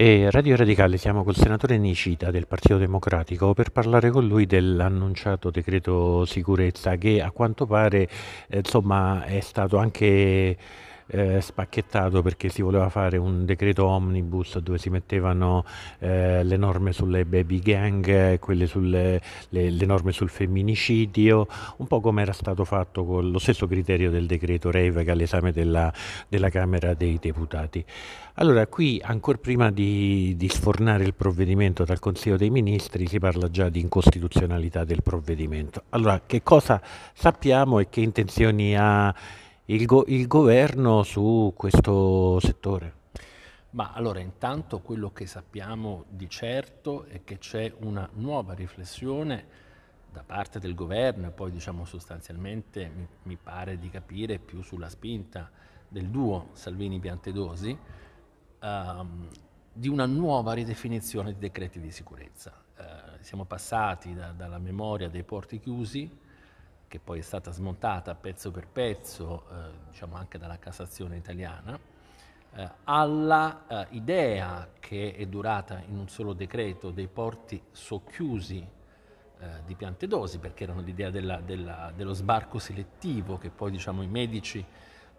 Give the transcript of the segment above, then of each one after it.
E Radio Radicale siamo col senatore Nicita del Partito Democratico per parlare con lui dell'annunciato decreto sicurezza che a quanto pare eh, insomma, è stato anche eh, spacchettato perché si voleva fare un decreto omnibus dove si mettevano eh, le norme sulle baby gang, quelle sulle, le, le norme sul femminicidio, un po' come era stato fatto con lo stesso criterio del decreto Revega all'esame della, della Camera dei Deputati. Allora, qui ancora prima di, di, sfornare il provvedimento dal Consiglio dei Ministri si parla già di incostituzionalità del provvedimento. Allora, che cosa sappiamo e che intenzioni ha il, go- il governo su questo settore? Ma allora intanto quello che sappiamo di certo è che c'è una nuova riflessione da parte del governo e poi diciamo sostanzialmente mi, mi pare di capire più sulla spinta del duo Salvini-Piantedosi ehm, di una nuova ridefinizione di decreti di sicurezza. Eh, siamo passati da, dalla memoria dei porti chiusi che poi è stata smontata pezzo per pezzo, eh, diciamo anche dalla Cassazione italiana, eh, alla eh, idea che è durata in un solo decreto dei porti socchiusi eh, di piante dosi, perché erano l'idea dello sbarco selettivo che poi diciamo, i medici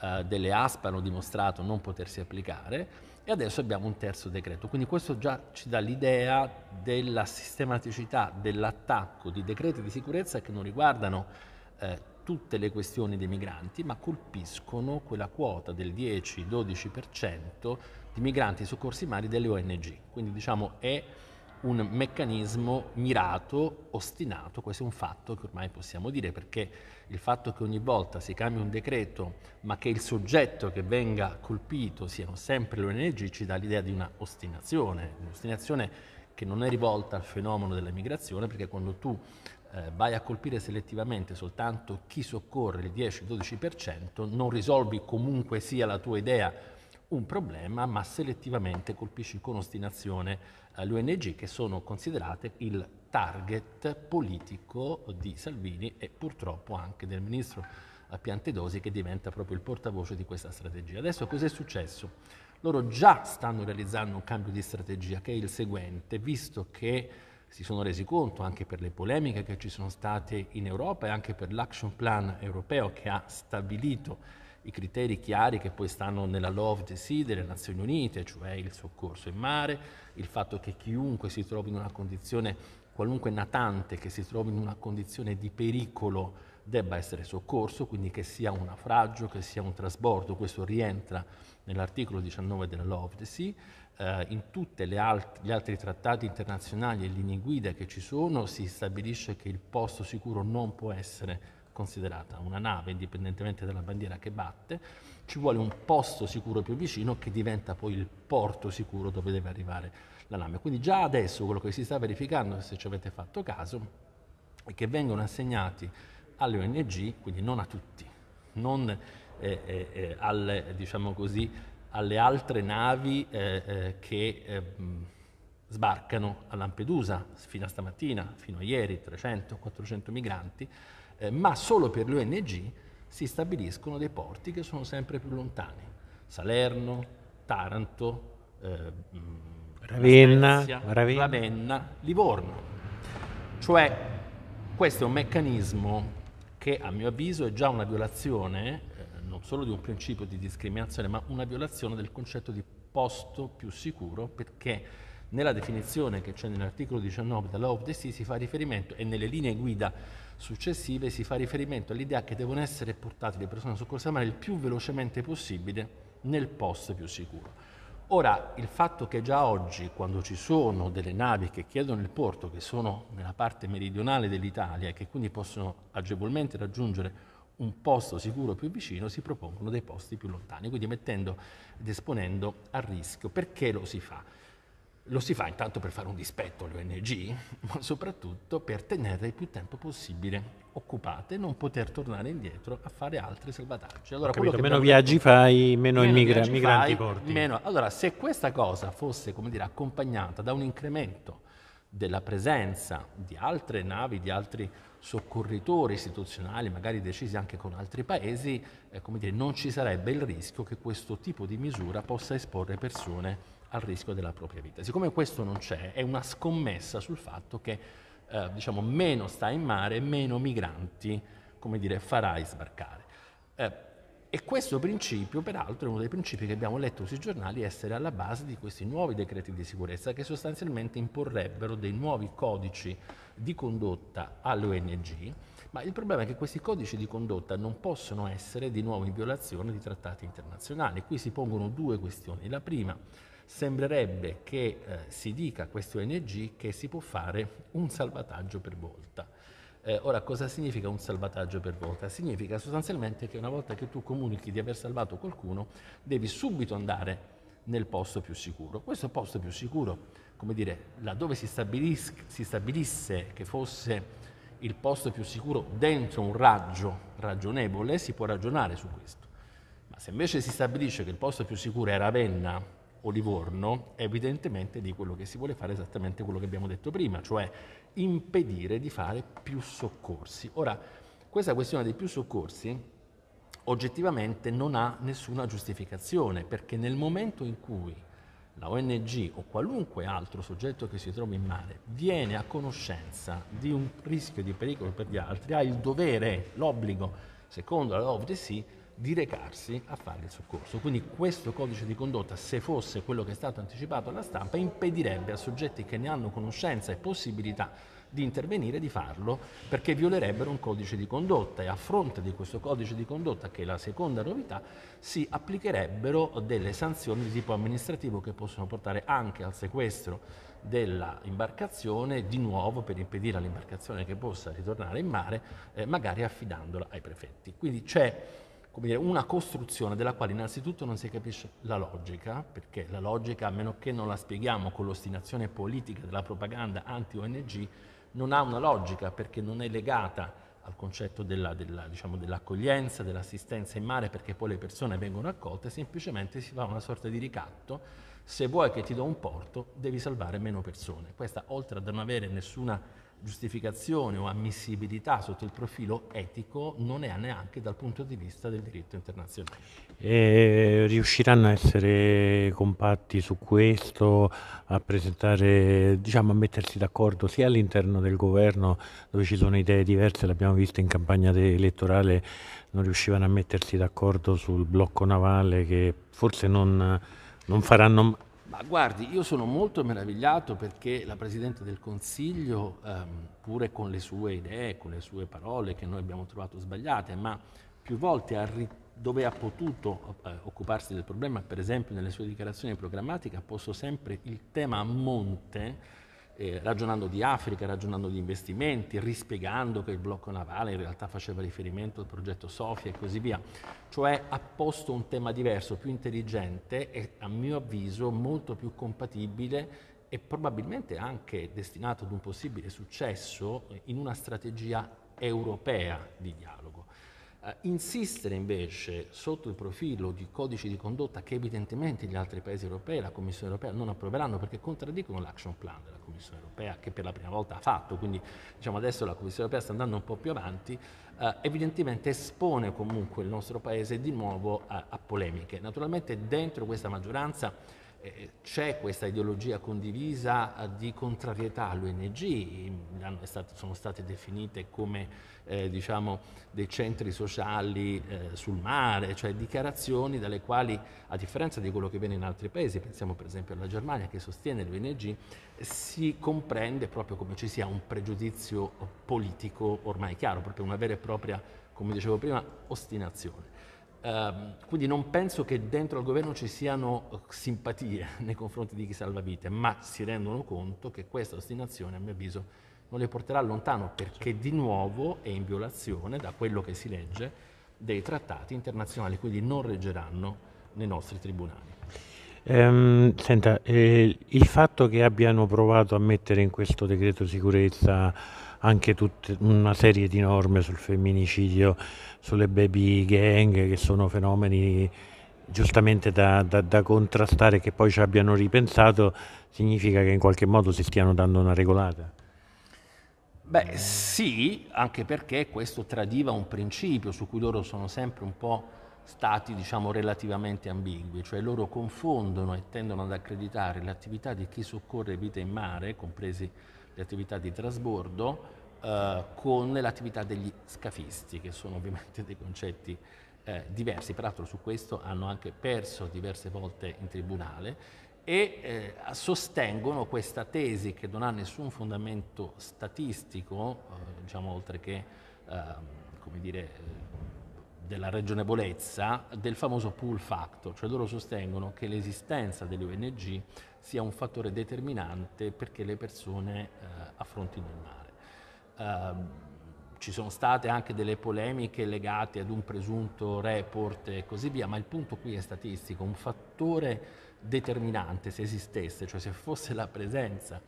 eh, delle ASPA hanno dimostrato non potersi applicare e adesso abbiamo un terzo decreto. Quindi questo già ci dà l'idea della sistematicità dell'attacco di decreti di sicurezza che non riguardano eh, tutte le questioni dei migranti, ma colpiscono quella quota del 10-12% di migranti soccorsi mari delle ONG. Quindi diciamo è un meccanismo mirato, ostinato, questo è un fatto che ormai possiamo dire perché il fatto che ogni volta si cambia un decreto ma che il soggetto che venga colpito siano sempre le ONG ci dà l'idea di una ostinazione, un'ostinazione che non è rivolta al fenomeno della migrazione perché quando tu eh, vai a colpire selettivamente soltanto chi soccorre il 10-12%, non risolvi comunque sia la tua idea un problema, ma selettivamente colpisci con ostinazione eh, le ONG che sono considerate il target politico di Salvini e purtroppo anche del ministro eh, Piantedosi che diventa proprio il portavoce di questa strategia. Adesso cos'è successo? Loro già stanno realizzando un cambio di strategia che è il seguente, visto che si sono resi conto anche per le polemiche che ci sono state in Europa e anche per l'action plan europeo che ha stabilito i criteri chiari che poi stanno nella Law Sea delle Nazioni Unite, cioè il soccorso in mare, il fatto che chiunque si trovi in una condizione, qualunque natante che si trovi in una condizione di pericolo debba essere soccorso, quindi che sia un naufragio, che sia un trasbordo, questo rientra nell'articolo 19 della Law of the Sea, eh, in tutti alt gli altri trattati internazionali e linee guida che ci sono si stabilisce che il posto sicuro non può essere considerata una nave, indipendentemente dalla bandiera che batte, ci vuole un posto sicuro più vicino che diventa poi il porto sicuro dove deve arrivare la nave. Quindi già adesso quello che si sta verificando, se ci avete fatto caso, è che vengono assegnati alle ONG, quindi non a tutti, non eh, eh, eh alle, diciamo così, alle altre navi eh, eh, che eh, sbarcano a Lampedusa fino a stamattina, fino a ieri, 300-400 migranti, ma solo per le ONG si stabiliscono dei porti che sono sempre più lontani. Salerno, Taranto, eh, Ravenna, Spezia, Ravenna. Ravenna, Livorno. Cioè questo è un meccanismo che a mio avviso è già una violazione non solo di un principio di discriminazione, ma una violazione del concetto di posto più sicuro perché nella definizione che c'è nell'articolo 19 della Law of the Sea si fa riferimento e nelle linee guida successive si fa riferimento all'idea che devono essere portate le persone a soccorso mare il più velocemente possibile nel posto più sicuro. Ora, il fatto che già oggi, quando ci sono delle navi che chiedono il porto, che sono nella parte meridionale dell'Italia e che quindi possono agevolmente raggiungere un posto sicuro più vicino si propongono dei posti più lontani, quindi mettendo ed esponendo a rischio. Perché lo si fa? Lo si fa intanto per fare un dispetto alle ONG, ma soprattutto per tenere il più tempo possibile occupate, non poter tornare indietro a fare altri salvataggi. Allora, che meno viaggi fai, meno, meno immigra- migranti fai, porti. Meno. Allora, se questa cosa fosse, come dire, accompagnata da un incremento della presenza di altre navi, di altri soccorritori istituzionali, magari decisi anche con altri paesi, eh, dire, non ci sarebbe il rischio che questo tipo di misura possa esporre persone al rischio della propria vita. Siccome questo non c'è, è una scommessa sul fatto che eh, diciamo, meno sta in mare, meno migranti dire, farai sbarcare. Eh, e questo principio, peraltro, è uno dei principi che abbiamo letto sui giornali essere alla base di questi nuovi decreti di sicurezza che sostanzialmente imporrebbero dei nuovi codici di condotta alle ONG, ma il problema è che questi codici di condotta non possono essere di nuovo in violazione di trattati internazionali. Qui si pongono due questioni. La prima, sembrerebbe che eh, si dica a queste ONG che si può fare un salvataggio per volta. Eh, ora, cosa significa un salvataggio per volta? Significa sostanzialmente che una volta che tu comunichi di aver salvato qualcuno, devi subito andare nel posto più sicuro. Questo posto più sicuro, come dire, laddove si, si stabilisse che fosse il posto più sicuro dentro un raggio ragionevole, si può ragionare su questo. Ma se invece si stabilisce che il posto più sicuro è Ravenna, o Livorno, evidentemente di quello che si vuole fare esattamente quello che abbiamo detto prima, cioè impedire di fare più soccorsi. Ora, questa questione dei più soccorsi oggettivamente non ha nessuna giustificazione, perché nel momento in cui la ONG o qualunque altro soggetto che si trovi in mare viene a conoscenza di un rischio di pericolo per gli altri, ha il dovere, l'obbligo, secondo la OVDC, di recarsi a fare il soccorso. Quindi questo codice di condotta, se fosse quello che è stato anticipato alla stampa, impedirebbe a soggetti che ne hanno conoscenza e possibilità di intervenire di farlo perché violerebbero un codice di condotta e a fronte di questo codice di condotta, che è la seconda novità, si applicherebbero delle sanzioni di tipo amministrativo che possono portare anche al sequestro dell'imbarcazione di nuovo per impedire all'imbarcazione che possa ritornare in mare, eh, magari affidandola ai prefetti. Quindi c'è dire, una costruzione della quale innanzitutto non si capisce la logica, perché la logica, a meno che non la spieghiamo con l'ostinazione politica della propaganda anti-ONG, non ha una logica perché non è legata al concetto diciamo, dell'accoglienza, diciamo, dell dell'assistenza in mare, perché poi le persone vengono accolte, semplicemente si fa una sorta di ricatto, se vuoi che ti do un porto devi salvare meno persone. Questa, oltre a non avere nessuna giustificazione o ammissibilità sotto il profilo etico non è neanche dal punto di vista del diritto internazionale. E eh, riusciranno a essere compatti su questo, a presentare, diciamo a mettersi d'accordo sia all'interno del governo dove ci sono idee diverse, l'abbiamo visto in campagna elettorale, non riuscivano a mettersi d'accordo sul blocco navale che forse non non faranno ma guardi, io sono molto meravigliato perché la Presidente del Consiglio, ehm, pure con le sue idee, con le sue parole che noi abbiamo trovato sbagliate, ma più volte ha, dove ha potuto eh, occuparsi del problema, per esempio nelle sue dichiarazioni programmatiche, ha posto sempre il tema a monte eh, ragionando di Africa, ragionando di investimenti, rispiegando che il blocco navale in realtà faceva riferimento al progetto Sofia e così via. Cioè ha posto un tema diverso, più intelligente e a mio avviso molto più compatibile e probabilmente anche destinato ad un possibile successo in una strategia europea di dialogo eh, insistere invece sotto il profilo di codici di condotta che evidentemente gli altri paesi europei e la Commissione europea non approveranno perché contraddicono l'action plan della Commissione europea che per la prima volta ha fatto, quindi diciamo adesso la Commissione europea sta andando un po' più avanti, eh, evidentemente espone comunque il nostro paese di nuovo a, a polemiche. Naturalmente dentro questa maggioranza eh, eh, c'è questa ideologia condivisa eh, di contrarietà all'ONG, sono state definite come eh, diciamo, dei centri sociali eh, sul mare, cioè dichiarazioni dalle quali, a differenza di quello che viene in altri paesi, pensiamo per esempio alla Germania che sostiene l'ONG, si comprende proprio come ci sia un pregiudizio politico ormai chiaro, proprio una vera e propria, come dicevo prima, ostinazione. Ehm, quindi non penso che dentro al governo ci siano eh, simpatie nei confronti di chi salva vite, ma si rendono conto che questa ostinazione, a mio avviso, non le porterà lontano perché di nuovo è in violazione da quello che si legge dei trattati internazionali, quindi non reggeranno nei nostri tribunali. Ehm, senta, eh, il fatto che abbiano provato a mettere in questo decreto sicurezza anche tutta una serie di norme sul femminicidio, sulle baby gang, che sono fenomeni giustamente da, da, da, contrastare, che poi ci abbiano ripensato, significa che in qualche modo si stiano dando una regolata. Beh sì, anche perché questo tradiva un principio su cui loro sono sempre un po' stati diciamo relativamente ambigui, cioè loro confondono e tendono ad accreditare l'attività di chi soccorre vite in mare, compresi le attività di trasbordo eh, con l'attività degli scafisti, che sono ovviamente dei concetti eh, diversi, peraltro su questo hanno anche perso diverse volte in tribunale e eh, sostengono questa tesi che non ha nessun fondamento statistico, eh, diciamo oltre che ehm, come dire, della ragionevolezza del famoso pull factor, cioè loro sostengono che l'esistenza delle ONG sia un fattore determinante perché le persone eh, affrontino il mare. Eh, ci sono state anche delle polemiche legate ad un presunto report e così via, ma il punto qui è statistico, un fattore determinante se esistesse, cioè se fosse la presenza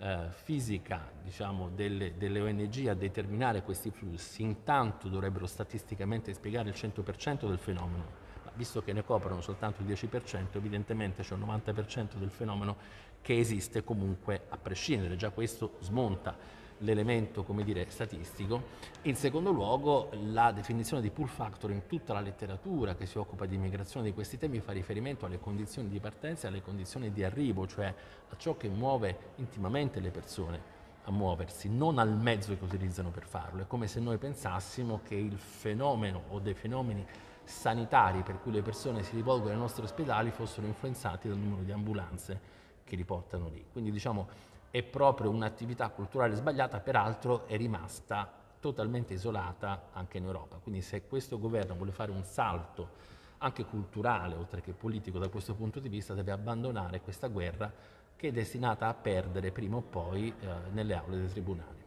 eh, fisica diciamo, delle, delle, ONG a determinare questi flussi, intanto dovrebbero statisticamente spiegare il 100% del fenomeno, ma visto che ne coprono soltanto il 10%, evidentemente c'è un 90% del fenomeno che esiste comunque a prescindere, già questo smonta l'elemento come dire, statistico. In secondo luogo la definizione di pull factor in tutta la letteratura che si occupa di immigrazione di questi temi fa riferimento alle condizioni di partenza e alle condizioni di arrivo, cioè a ciò che muove intimamente le persone a muoversi, non al mezzo che utilizzano per farlo. È come se noi pensassimo che il fenomeno o dei fenomeni sanitari per cui le persone si rivolgono ai nostri ospedali fossero influenzati dal numero di ambulanze che li portano lì. Quindi diciamo è proprio un'attività culturale sbagliata, peraltro è rimasta totalmente isolata anche in Europa. Quindi se questo governo vuole fare un salto anche culturale, oltre che politico da questo punto di vista, deve abbandonare questa guerra che è destinata a perdere prima o poi eh, nelle aule dei tribunali.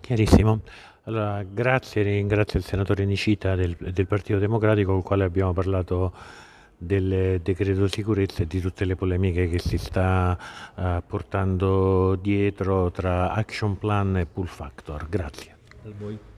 Chiarissimo. Allora, grazie, ringrazio il senatore Nicita del, del Partito Democratico con il quale abbiamo parlato del decreto sicurezza e di tutte le polemiche che si sta uh, portando dietro tra action plan e pull factor. Grazie.